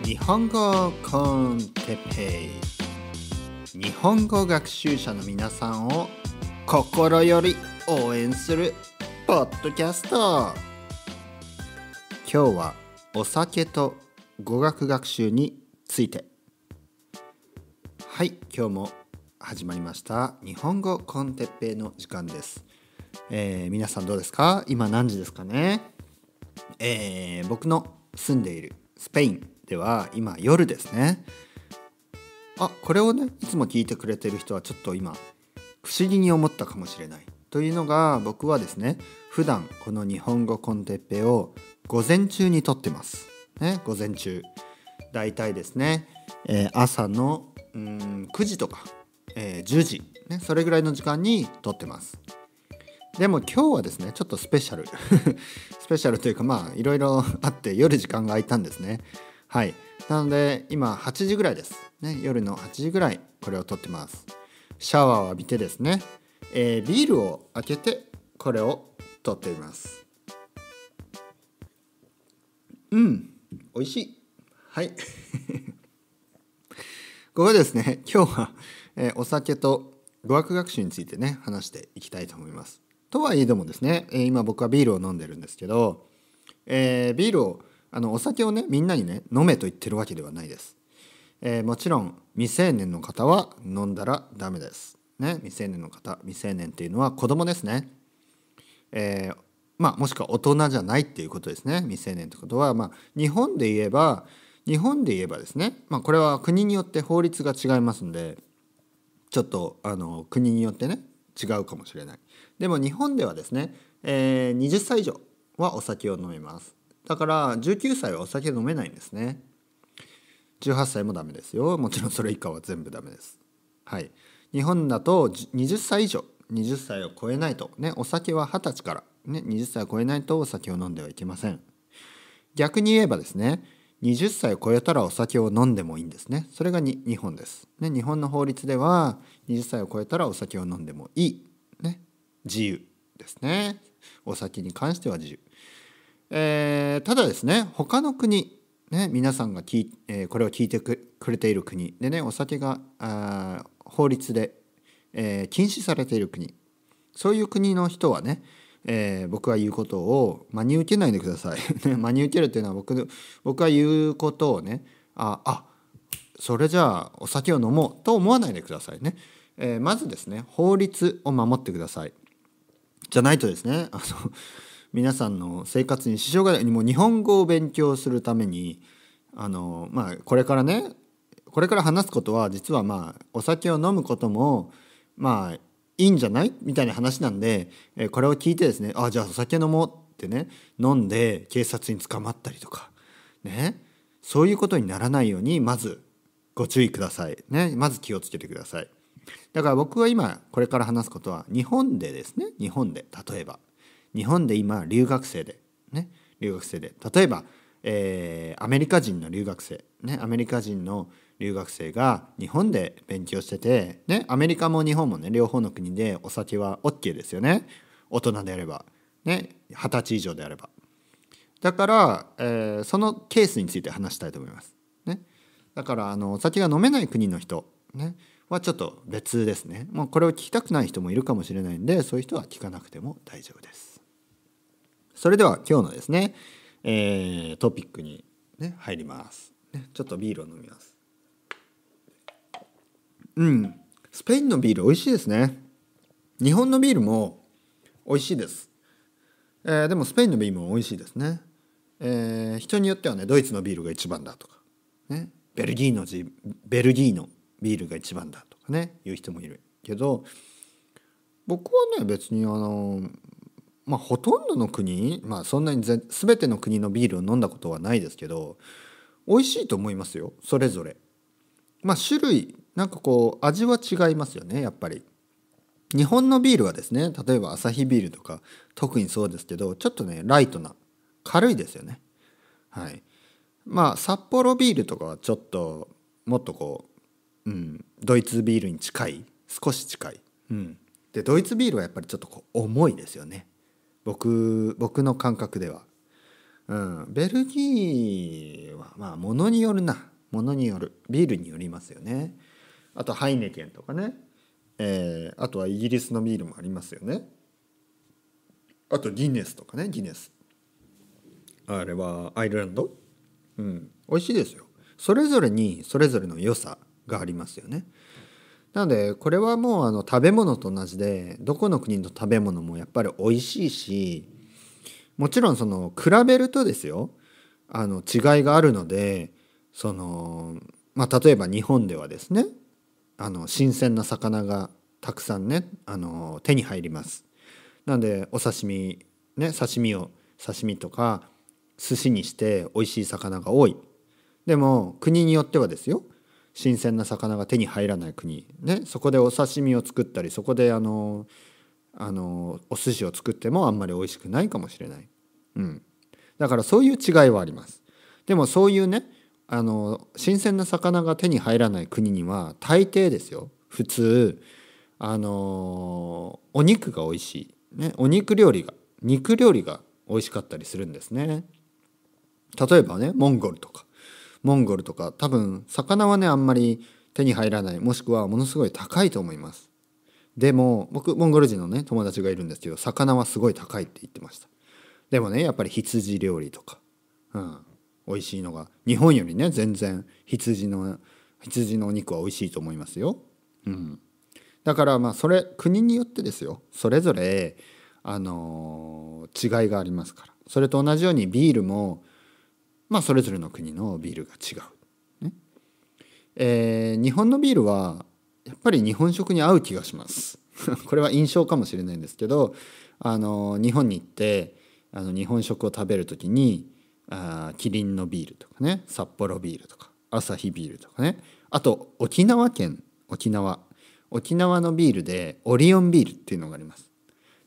日本語コンテペイ日本語学習者の皆さんを心より応援するポッドキャスト今日はお酒と語学学習についてはい今日も始まりました日本語コンテペイの時間です、えー、皆さんどうですか今何時ですかねえー、僕の住んでいるスペインでは今夜ですねあこれをねいつも聞いてくれてる人はちょっと今不思議に思ったかもしれないというのが僕はですね普段この日本語コンテッペを午前中に撮ってます。ね、午前中だいたいですね、えー、朝のうん9時とか、えー、10時、ね、それぐらいの時間に撮ってます。でも今日はですねちょっとスペシャル スペシャルというかまあいろいろあって夜時間が空いたんですね。はいなので今8時ぐらいです、ね、夜の8時ぐらいこれを撮ってますシャワーを浴びてですね、えー、ビールを開けてこれを撮っていますうん美味しいはい ここでですね今日は、えー、お酒と語学学習についてね話していきたいと思いますとはいえどもですね、えー、今僕はビールを飲んでるんですけど、えー、ビールをあのお酒をねみんなにね飲めと言ってるわけではないです、えー、もちろん未成年の方は飲んだらダメですね未成年の方未成年っていうのは子供ですねえー、まあもしくは大人じゃないっていうことですね未成年ってことはまあ日本で言えば日本で言えばですねまあこれは国によって法律が違いますんでちょっとあの国によってね違うかもしれないでも日本ではですね、えー、20歳以上はお酒を飲みますだから19歳はお酒飲めないんですね18歳もダメですよもちろんそれ以下は全部ダメですはい日本だと20歳以上20歳を超えないとねお酒は20歳からね20歳を超えないとお酒を飲んではいけません逆に言えばですね20歳を超えたらお酒を飲んでもいいんですねそれが日本です、ね、日本の法律では20歳を超えたらお酒を飲んでもいい、ね、自由ですねお酒に関しては自由えー、ただですね他の国ね、皆さんがき、えー、これを聞いてくれている国でねお酒があ法律で、えー、禁止されている国そういう国の人はね、えー、僕は言うことを真に受けないでください、ね、真に受けるっていうのは僕僕は言うことをねああそれじゃあお酒を飲もうと思わないでくださいね、えまずですね法律を守ってくださいじゃないとですねあの皆さんの生活に支障がないもう日本語を勉強するためにあの、まあ、これからねこれから話すことは実はまあお酒を飲むこともまあいいんじゃないみたいな話なんでこれを聞いてですねあじゃあお酒飲もうってね飲んで警察に捕まったりとかねそういうことにならないようにまずご注意くださいねまず気をつけてくださいだから僕は今これから話すことは日本でですね日本で例えば日本で今留学生でね留学生で例えば、えー、アメリカ人の留学生ねアメリカ人の留学生が日本で勉強してて、ね、アメリカも日本もね両方の国でお酒は OK ですよね大人であればね二十歳以上であればだから、えー、そのケースについて話したいと思います、ね、だからあのお酒が飲めない国の人、ね、はちょっと別ですねもうこれを聞きたくない人もいるかもしれないんでそういう人は聞かなくても大丈夫ですそれでは今日のですね、えー、トピックに、ね、入ります、ね、ちょっとビールを飲みますうんスペインのビール美味しいですね日本のビールも美味しいです、えー、でもスペインのビールも美味しいですね、えー、人によってはねドイツのビールが一番だとかねベルギーのジベルギーのビールが一番だとかね言う人もいるけど僕はね別にあのまあ、ほとんどの国、まあ、そんなに全ての国のビールを飲んだことはないですけど美味しいと思いますよそれぞれ。まあ、種類なんかこう味は違いますよねやっぱり。日本のビールはですね例えばアサヒビールとか特にそうですけどちょっとねライトな軽いですよね。はい、まあ札幌ビールとかはちょっともっとこう、うん、ドイツビールに近い少し近い、うん、でドイツビールはやっぱりちょっとこう重いですよね僕僕の感覚では、うん、ベルギーはまあものによるなものによるビールによりますよねあとハイネケンとかね、えー、あとはイギリスのビールもありますよねあとギネスとかねギネスあれはアイルランドうん美味しいですよそれぞれにそれぞれの良さがありますよねなのでこれはもうあの食べ物と同じでどこの国の食べ物もやっぱり美味しいしもちろんその比べるとですよあの違いがあるのでその、まあ、例えば日本ではですねあの新鮮な魚がたくさんねあの手に入ります。なんでお刺身ね刺身を刺身とか寿司にして美味しい魚が多い。でも国によってはですよ新鮮な魚が手に入らない国、ね、そこでお刺身を作ったりそこであのあのお寿司を作ってもあんまり美味しくないかもしれない、うん、だからそういう違いはありますでもそういうねあの新鮮な魚が手に入らない国には大抵ですよ普通あのお肉が美味しい、ね、お肉料理が肉料理が美味しかったりするんですね例えばねモンゴルとかモンゴルとか多分魚はねあんまり手に入らないもしくはものすごい高いと思いますでも僕モンゴル人のね友達がいるんですけど魚はすごい高いって言ってましたでもねやっぱり羊料理とか、うん、美味しいのが日本よりね全然羊の羊のお肉は美味しいと思いますよ、うん、だからまあそれ国によってですよそれぞれあのー、違いがありますからそれと同じようにビールもまあ、それぞれの国のビールが違う、ねえー、日本のビールはやっぱり日本食に合う気がします これは印象かもしれないんですけどあの日本に行ってあの日本食を食べる時にあキリンのビールとかね札幌ビールとか朝日ビールとかねあと沖縄県沖縄沖縄のビールでオリオンビールっていうのがあります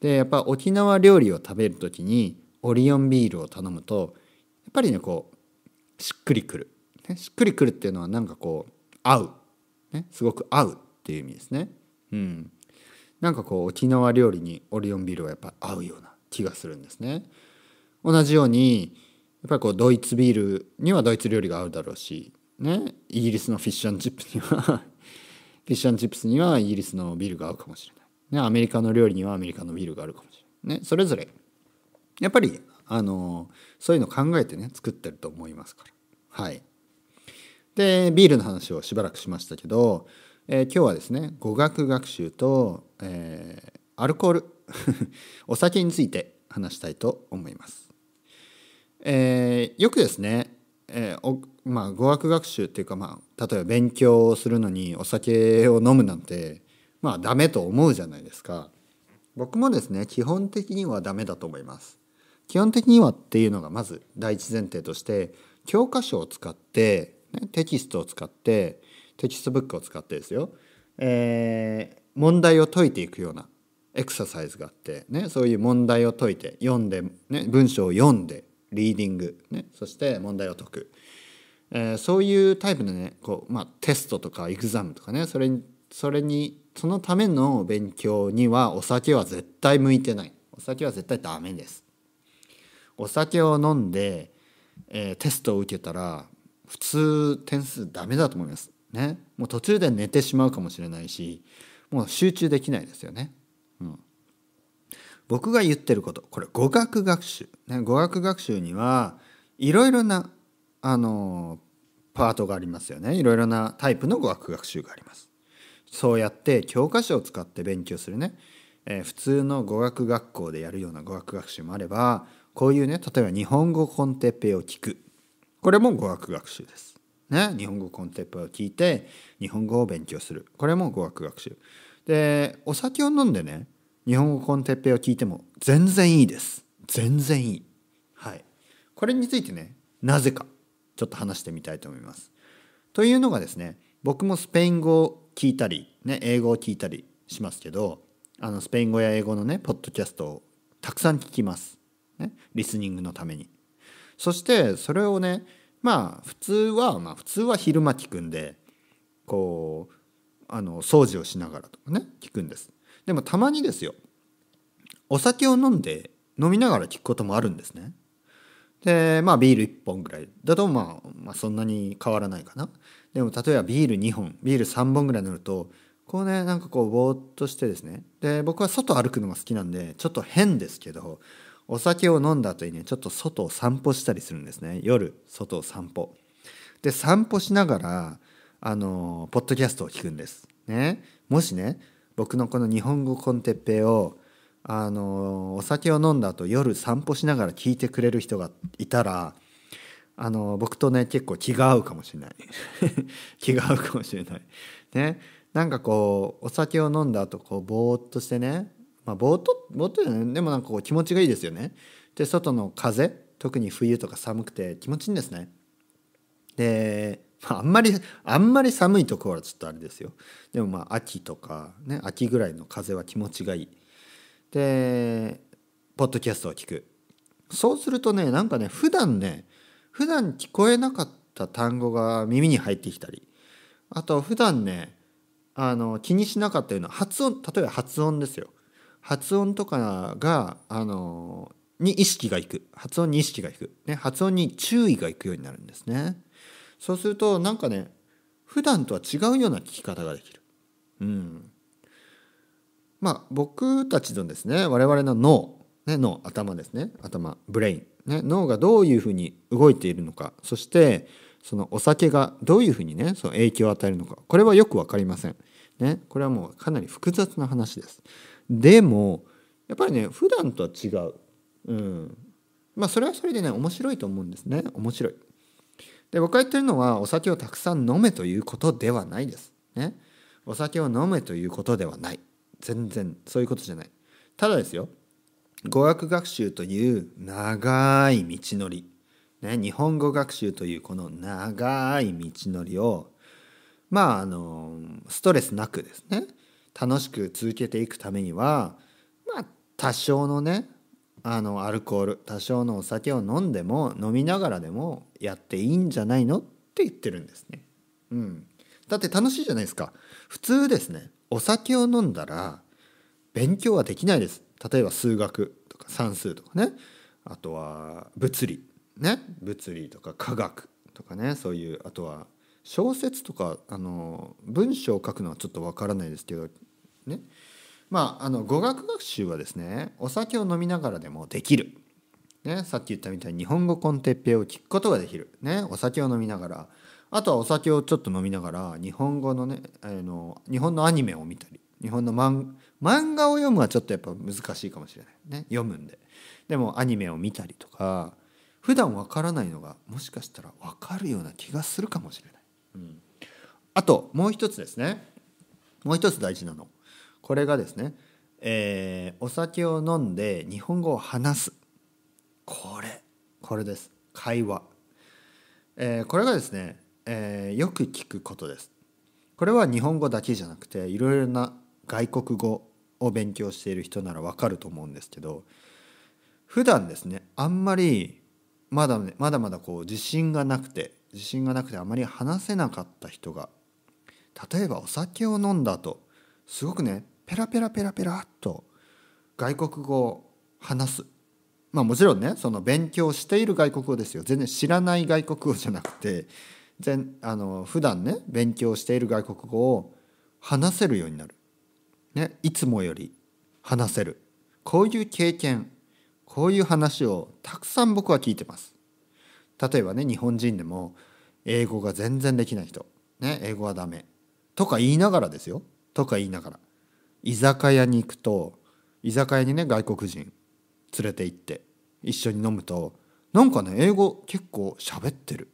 でやっぱ沖縄料理を食べる時にオリオンビールを頼むとやっぱりねこうしっくりくる、ね、しっくりくるっていうのはなんかこう合う、ね、すごく合うっていう意味ですね。うん、なんかこう沖縄料理にオリオンビールはやっぱ合うような気がするんですね。同じようにやっぱりこうドイツビールにはドイツ料理が合うだろうし、ね、イギリスのフィッシュチップには フィッシュチップスにはイギリスのビールが合うかもしれない、ね、アメリカの料理にはアメリカのビールがあるかもしれない、ね、それぞれやっぱりあのそういうの考えてね作ってると思いますからはいでビールの話をしばらくしましたけど、えー、今日はですね語学学習と、えー、アルコール お酒について話したいと思います、えー、よくですね、えおまあ、語学学習っていうか、まあ、例えば勉強をするのにお酒を飲むなんてまあダメと思うじゃないですか僕もですね基本的にはダメだと思います基本的にはっていうのがまず第一前提として教科書を使って、ね、テキストを使ってテキストブックを使ってですよ、えー、問題を解いていくようなエクササイズがあって、ね、そういう問題を解いて読んで、ね、文章を読んでリーディング、ね、そして問題を解く、えー、そういうタイプのねこう、まあ、テストとかエグザムとかねそれにそれにそのための勉強にはお酒は絶対向いてないお酒は絶対ダメですお酒を飲んで、えー、テストを受けたら普通点数ダメだと思います。ね、もう途中で寝てしまうかもしれないしもう集中できないですよね。うん、僕が言ってることこれ語学学習、ね、語学学習にはいろいろなあのパートがありますよねいろいろなタイプの語学学習があります。そうやって教科書を使って勉強するね、えー、普通の語学学校でやるような語学学習もあればこういうね例えば日本語コンテッペを聞くこれも語学学習です。ね、日本語コンテッペを聞いて日本語を勉強するこれも語学学習でお酒を飲んでね日本語コンテッペを聞いても全然いいです全然いいはいこれについてねなぜかちょっと話してみたいと思いますというのがですね僕もスペイン語を聞いたり、ね、英語を聞いたりしますけどあのスペイン語や英語のねポッドキャストをたくさん聞きますね、リスニングのためにそしてそれをねまあ普通は、まあ、普通は昼間聞くんでこうあの掃除をしながらとかね聞くんですでもたまにですよお酒を飲んで飲みながら聞くこともあるんですねでまあビール1本ぐらいだと、まあ、まあそんなに変わらないかなでも例えばビール2本ビール3本ぐらい塗るとこうねなんかこうぼーっとしてですねで僕は外歩くのが好きなんでちょっと変ですけどお酒を飲んだ後にねちょっと外を散歩したりするんですね夜外を散歩で散歩しながらあのポッドキャストを聞くんです、ね、もしね僕のこの日本語コンテッペイをあのお酒を飲んだ後夜散歩しながら聞いてくれる人がいたらあの僕とね結構気が合うかもしれない 気が合うかもしれないねなんかこうお酒を飲んだ後こうぼーっとしてねまあ、ぼーっとぼーっとじゃないでもなんかこう気持ちがいいですよねで外の風特に冬とか寒くて気持ちいいんですねで、まあ、あんまりあんまり寒いところはちょっとあれですよでもまあ秋とかね秋ぐらいの風は気持ちがいいでポッドキャストを聞くそうするとねなんかね普段ね普段聞こえなかった単語が耳に入ってきたりあと普段ねあの気にしなかったような発音例えば発音ですよ発音とかがあのに意識がいく発音に意識がいく、ね、発音に注意がいくようになるんですねそうするとなんかね普段とは違うような聞き方ができるうんまあ僕たちのですね我々の脳、ね、脳頭ですね頭ブレイン、ね、脳がどういうふうに動いているのかそしてそのお酒がどういうふうにねその影響を与えるのかこれはよく分かりません。ね、これはもうかなり複雑な話です。でもやっぱりね普段とは違う、うん、まあそれはそれでね面白いと思うんですね面白い。で僕が言ってるのはお酒をたくさん飲めということではないです。ね、お酒を飲めということではない全然そういうことじゃない。ただですよ語学学習という長い道のり、ね、日本語学習というこの長い道のりをまああのストレスなくですね楽しく続けていくためにはまあ多少のねあのアルコール多少のお酒を飲んでも飲みながらでもやっていいんじゃないのって言ってるんですね。うん、だって楽しいじゃないですか普通ですねお酒を飲んだら勉強はできないです例えば数学とか算数とかねあとは物理ね物理とか科学とかねそういうあとは小説とかあの文章を書くのはちょっとわからないですけどねまああの語学学習はですねお酒を飲みながらでもできる、ね、さっき言ったみたいに日本語コンテッペを聞くことができる、ね、お酒を飲みながらあとはお酒をちょっと飲みながら日本語のねあの日本のアニメを見たり日本の漫画を読むはちょっとやっぱ難しいかもしれないね読むんででもアニメを見たりとか普段わからないのがもしかしたらわかるような気がするかもしれない。うん、あともう一つですねもう一つ大事なのこれがですね、えー、お酒を飲んで日本語を話すこれこれです会話、えー、これがですね、えー、よく聞くことですこれは日本語だけじゃなくていろいろな外国語を勉強している人ならわかると思うんですけど普段ですねあんまりまだ,、まだまだこう自信がなくて自信がなくてあまり話せなかった人が例えばお酒を飲んだとすごくねペラペラペラペラっと外国語を話すまあもちろんねその勉強している外国語ですよ全然知らない外国語じゃなくて全あの普段ね勉強している外国語を話せるようになる、ね、いつもより話せるこういう経験こういう話をたくさん僕は聞いてます。例えばね日本人でも英語が全然できない人、ね、英語はダメとか言いながらですよとか言いながら居酒屋に行くと居酒屋にね外国人連れて行って一緒に飲むとなんかね英語結構喋ってる、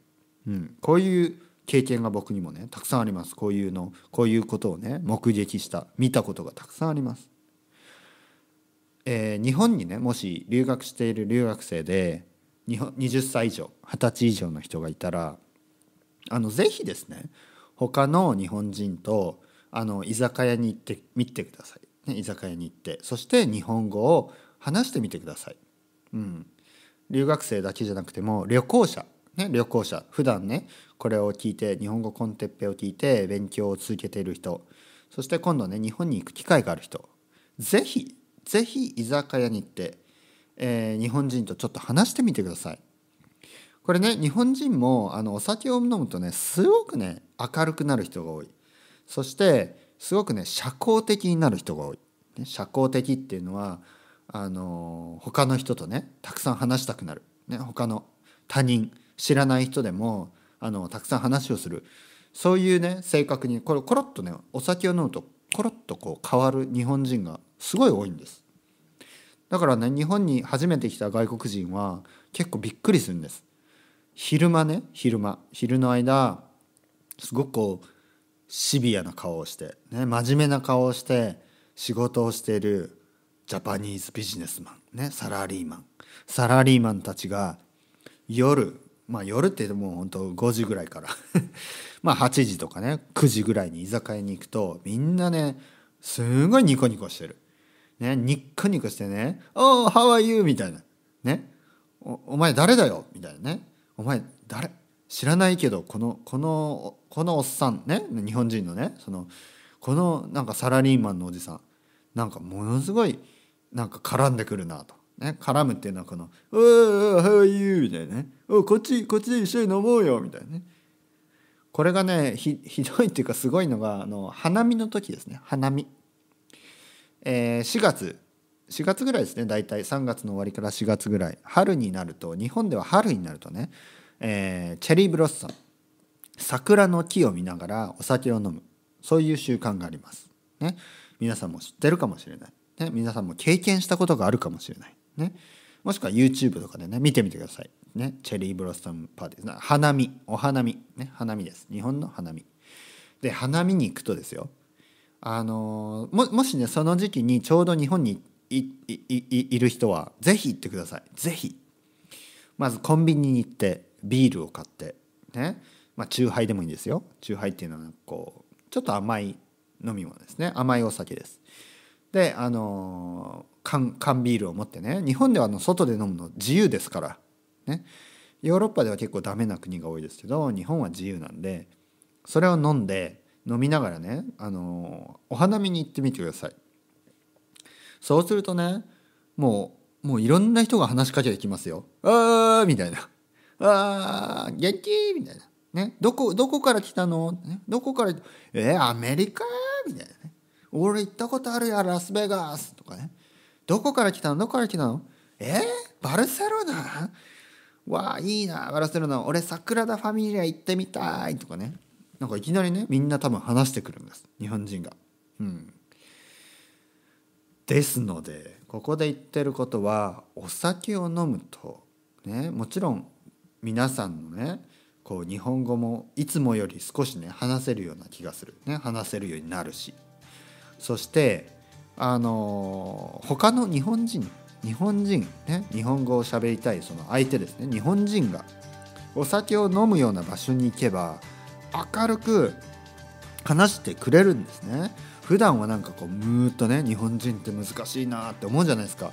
うん、こういう経験が僕にもねたくさんありますこういうのこういうことをね目撃した見たことがたくさんあります。えー、日本にねもし留学している留学生で20歳以上20歳以上の人がいたらあのぜひですね他の日本人とあの居酒屋に行ってみてください、ね、居酒屋に行ってそして日本語を話してみてください、うん、留学生だけじゃなくても旅行者ね、旅行者普段ねこれを聞いて日本語コンテッペを聞いて勉強を続けている人そして今度ね日本に行く機会がある人是非是非居酒屋に行ってえー、日本人とちょっと話してみてください。これね日本人もあのお酒を飲むとねすごくね明るくなる人が多いそしてすごくね社交的になる人が多い、ね、社交的っていうのはあの他の人とねたくさん話したくなる、ね、他の他人知らない人でもあのたくさん話をするそういうね性格にこれコロッとねお酒を飲むとコロッとこう変わる日本人がすごい多いんです。だからね日本に初めて来た外国人は結構びっくりするんです昼間ね昼間昼の間すごくこうシビアな顔をして、ね、真面目な顔をして仕事をしているジャパニーズビジネスマン、ね、サラリーマンサラリーマンたちが夜まあ夜ってもう本当5時ぐらいから まあ8時とかね9時ぐらいに居酒屋に行くとみんなねすごいニコニコしてるね、ニッコニコしてね、おお、how are you? みたいな。ね。おお前誰だよみたいなね。お前誰知らないけど、この、この、このおっさんね。日本人のね。その、このなんかサラリーマンのおじさん。なんかものすごい、なんか絡んでくるなと。ね、絡むっていうのはこの「おーおー How みたいなね「おこっちこっちで一緒に飲もうよ」みたいなねこれがねひどいっていうかすごいのがあの花見の時ですね花見え4月4月ぐらいですね大体3月の終わりから4月ぐらい春になると日本では春になるとね、えー、チェリーブロッサム桜の木を見ながらお酒を飲むそういう習慣があります。ね、皆さんも知ってるかもしれない、ね、皆さんも経験したことがあるかもしれない、ね、もしくは YouTube とかでね見てみてください、ね、チェリーブロッサムパーティー花見お花見、ね、花見です日本の花見で花見に行くとですよあのももしねその時期にちょうど日本にいいいいる人はぜひ行ってくださいぜひまずコンビニに行ってビールを買ってねまあチューハイでもいいんですよチューハイっていうのはこうちょっと甘い飲み物ですね甘いお酒ですであの缶缶ビールを持ってね日本ではあの外で飲むの自由ですからねヨーロッパでは結構ダメな国が多いですけど日本は自由なんでそれを飲んで飲みながらねあのお花見に行ってみてくださいそうするとねもうもういろんな人が話しかけてきますよ「あー」みたいな「あー元気」みたいな、ね「どこどこから来たの?」ね「どこからえー、アメリカ?」みたいなね「俺行ったことあるやラスベガス」とかね「どこから来たのどこから来たのえー、バルセロナわあいいなバルセロナ俺桜田ファミリア行ってみたい」とかねなんかいきなりねみんな多分話してくるんです日本人が。うん、ですのでここで言ってることはお酒を飲むと、ね、もちろん皆さんのねこう日本語もいつもより少しね話せるような気がする、ね、話せるようになるしそしてあの他の日本人日本人、ね、日本語を喋りたいその相手ですね日本人がお酒を飲むような場所に行けば明るく話してくれるんですね普段はなんかこうムーっとね日本人って難しいなって思うじゃないですか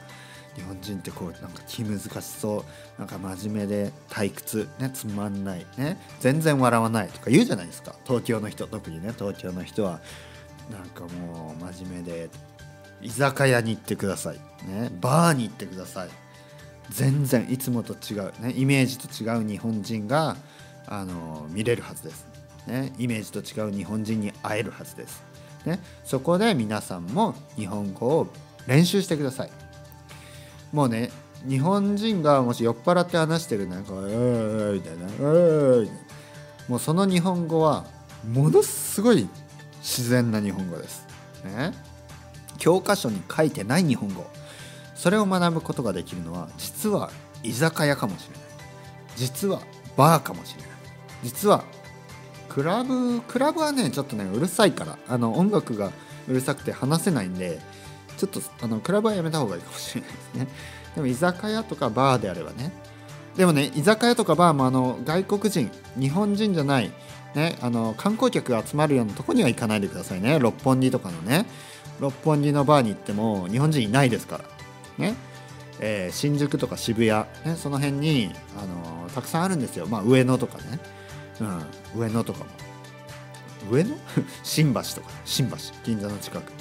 日本人ってこうなんか気難しそうなんか真面目で退屈、ね、つまんない、ね、全然笑わないとか言うじゃないですか東京の人特にね東京の人はなんかもう真面目で居酒屋に行ってください、ね、バーに行ってください全然いつもと違う、ね、イメージと違う日本人があの見れるはずですね、イメージと違う日本人に会えるはずです、ね、そこで皆さんも日本語を練習してくださいもうね日本人がもし酔っ払って話してるなんか「ええみたいな「ええもうその日本語はものすごい自然な日本語です、ね、教科書に書いてない日本語それを学ぶことができるのは実は居酒屋かもしれない実はバーかもしれない実はクラブクラブはねちょっとねうるさいからあの音楽がうるさくて話せないんでちょっとあのクラブはやめた方がいいかもしれないですね でも居酒屋とかバーであればねでもね居酒屋とかバーもあの外国人日本人じゃない、ね、あの観光客が集まるようなとこには行かないでくださいね六本木とかのね六本木のバーに行っても日本人いないですからねえー、新宿とか渋谷、ね、その辺に、あのー、たくさんあるんですよ、まあ、上野とかねうん、上野とかも上野 新橋とか新橋銀座の近く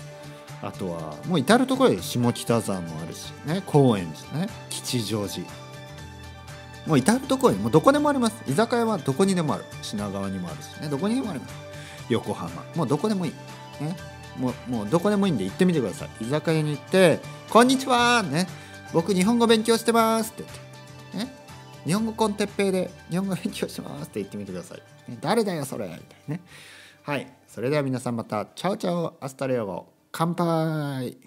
あとはもう至る所で下北沢もあるし、ね、高円寺ね吉祥寺もう至る所にもうどこでもあります居酒屋はどこにでもある品川にもあるしねどこにでもあります横浜もうどこでもいい、ね、もうもうどこでもいいんで行ってみてください居酒屋に行って「こんにちは!」ね「僕日本語勉強してます」って言って、ね、日本語コンテッペイで日本語勉強しますって言ってみてください。誰だよそれみたいね。はい、それでは皆さんまた、チャオチャオアスタレオ、乾杯